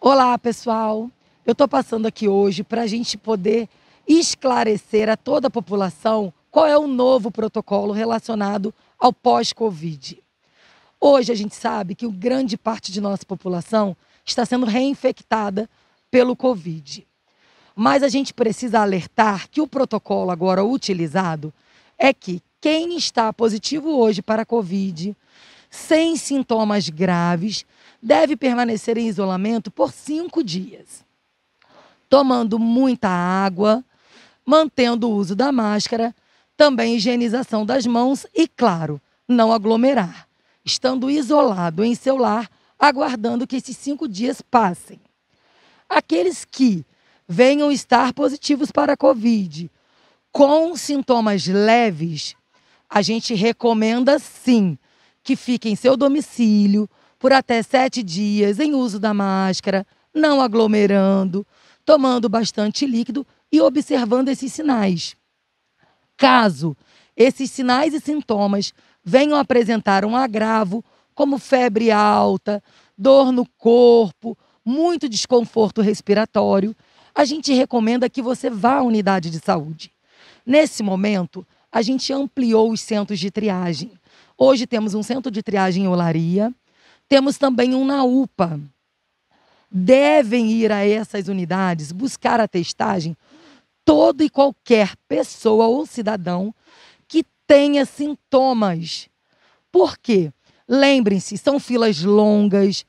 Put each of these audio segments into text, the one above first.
Olá, pessoal. Eu estou passando aqui hoje para a gente poder esclarecer a toda a população qual é o novo protocolo relacionado ao pós-Covid. Hoje a gente sabe que grande parte de nossa população está sendo reinfectada pelo Covid. Mas a gente precisa alertar que o protocolo agora utilizado é que quem está positivo hoje para a Covid, sem sintomas graves, deve permanecer em isolamento por cinco dias, tomando muita água, mantendo o uso da máscara, também higienização das mãos e, claro, não aglomerar, estando isolado em seu lar, aguardando que esses cinco dias passem. Aqueles que venham estar positivos para a Covid com sintomas leves, a gente recomenda sim que fiquem em seu domicílio, por até sete dias em uso da máscara, não aglomerando, tomando bastante líquido e observando esses sinais. Caso esses sinais e sintomas venham apresentar um agravo, como febre alta, dor no corpo, muito desconforto respiratório, a gente recomenda que você vá à unidade de saúde. Nesse momento, a gente ampliou os centros de triagem. Hoje temos um centro de triagem em Olaria, temos também um na UPA. Devem ir a essas unidades buscar a testagem todo e qualquer pessoa ou cidadão que tenha sintomas. Por quê? Lembrem-se, são filas longas,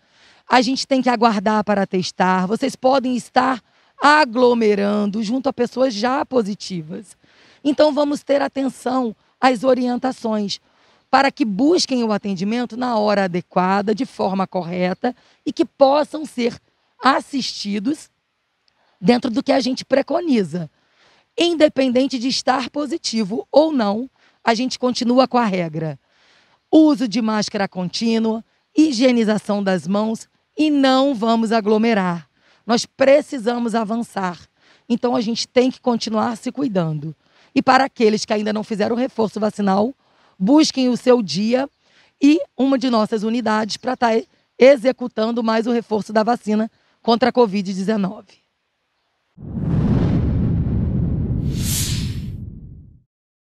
a gente tem que aguardar para testar. Vocês podem estar aglomerando junto a pessoas já positivas. Então vamos ter atenção às orientações para que busquem o atendimento na hora adequada, de forma correta e que possam ser assistidos dentro do que a gente preconiza. Independente de estar positivo ou não, a gente continua com a regra: uso de máscara contínua, higienização das mãos e não vamos aglomerar. Nós precisamos avançar. Então a gente tem que continuar se cuidando. E para aqueles que ainda não fizeram o reforço vacinal, busquem o seu dia e uma de nossas unidades para estar tá executando mais o reforço da vacina contra a Covid-19.